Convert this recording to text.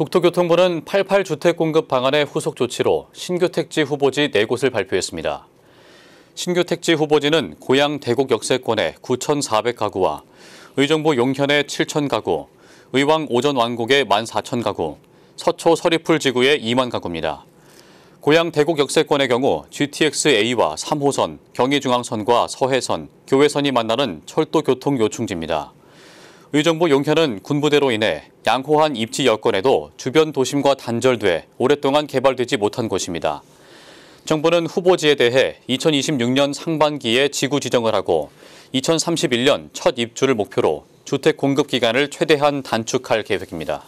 국토교통부는 88주택 공급 방안의 후속 조치로 신규 택지 후보지 4곳을 발표했습니다. 신규 택지 후보지는 고양 대곡 역세권의 9,400가구와 의정부 용현의 7,000가구, 의왕 오전 왕곡의 14,000가구, 서초 서리풀 지구의 2만 가구입니다. 고양 대곡 역세권의 경우 GTX-A와 3호선, 경의중앙선과 서해선, 교외선이 만나는 철도교통 요충지입니다. 의정부 용현은 군부대로 인해 양호한 입지 여건에도 주변 도심과 단절돼 오랫동안 개발되지 못한 곳입니다. 정부는 후보지에 대해 2026년 상반기에 지구 지정을 하고 2031년 첫 입주를 목표로 주택 공급 기간을 최대한 단축할 계획입니다.